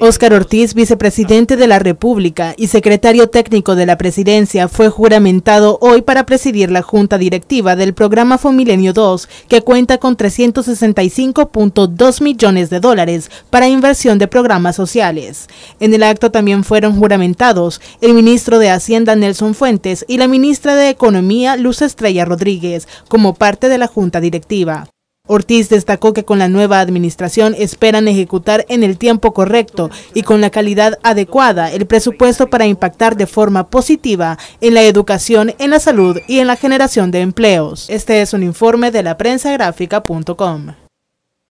Óscar Ortiz, vicepresidente de la República y secretario técnico de la presidencia, fue juramentado hoy para presidir la junta directiva del programa Fomilenio 2, que cuenta con 365.2 millones de dólares para inversión de programas sociales. En el acto también fueron juramentados el ministro de Hacienda Nelson Fuentes y la ministra de Economía Luz Estrella Rodríguez como parte de la junta directiva. Ortiz destacó que con la nueva administración esperan ejecutar en el tiempo correcto y con la calidad adecuada el presupuesto para impactar de forma positiva en la educación, en la salud y en la generación de empleos. Este es un informe de la